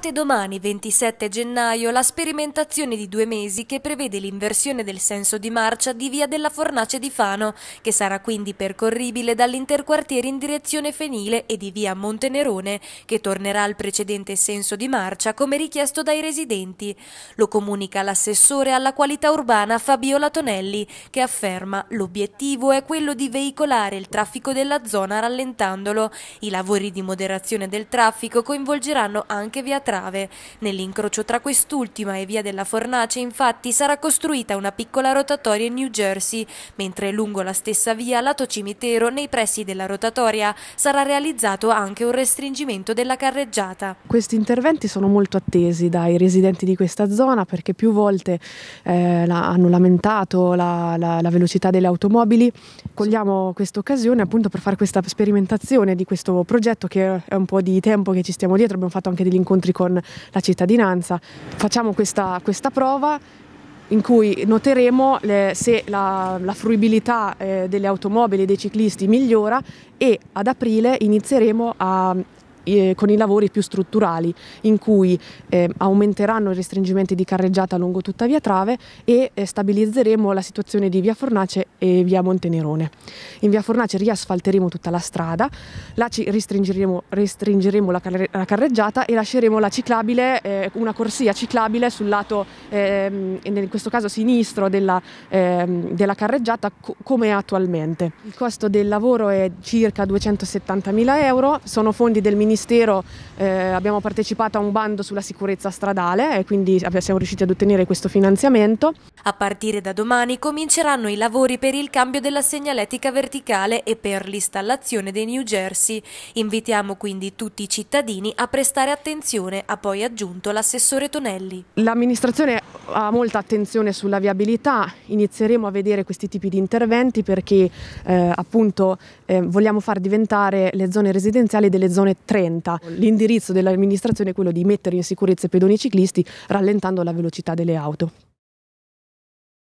Parte domani, 27 gennaio, la sperimentazione di due mesi che prevede l'inversione del senso di marcia di via della Fornace di Fano, che sarà quindi percorribile dall'interquartiere in direzione Fenile e di via Montenerone, che tornerà al precedente senso di marcia come richiesto dai residenti. Lo comunica l'assessore alla qualità urbana Fabiola Tonelli, che afferma l'obiettivo è quello di veicolare il traffico della zona rallentandolo. I lavori di moderazione del traffico coinvolgeranno anche via 3 Trave. Nell'incrocio tra quest'ultima e via della Fornace infatti sarà costruita una piccola rotatoria in New Jersey, mentre lungo la stessa via, lato cimitero, nei pressi della rotatoria sarà realizzato anche un restringimento della carreggiata. Questi interventi sono molto attesi dai residenti di questa zona perché più volte eh, hanno lamentato la, la, la velocità delle automobili. Cogliamo questa occasione appunto per fare questa sperimentazione di questo progetto che è un po' di tempo che ci stiamo dietro, abbiamo fatto anche degli incontri con con la cittadinanza. Facciamo questa, questa prova in cui noteremo le, se la, la fruibilità eh, delle automobili e dei ciclisti migliora e ad aprile inizieremo a eh, con i lavori più strutturali in cui eh, aumenteranno i restringimenti di carreggiata lungo tutta via Trave e eh, stabilizzeremo la situazione di via Fornace e via Montenerone. In via Fornace riasfalteremo tutta la strada, là ci restringeremo, restringeremo la, car la, carreggiata e lasceremo la ciclabile, eh, una corsia ciclabile sul lato, ehm, in questo caso sinistro, della, ehm, della carreggiata co come attualmente. Il costo del lavoro è circa 270 mila euro, sono fondi del Ministero Ministero eh, abbiamo partecipato a un bando sulla sicurezza stradale e quindi siamo riusciti ad ottenere questo finanziamento. A partire da domani cominceranno i lavori per il cambio della segnaletica verticale e per l'installazione dei New Jersey. Invitiamo quindi tutti i cittadini a prestare attenzione, ha poi aggiunto l'assessore Tonelli. L'amministrazione ha molta attenzione sulla viabilità, inizieremo a vedere questi tipi di interventi perché eh, appunto eh, vogliamo far diventare le zone residenziali delle zone 30. L'indirizzo dell'amministrazione è quello di mettere in sicurezza i pedoni ciclisti rallentando la velocità delle auto.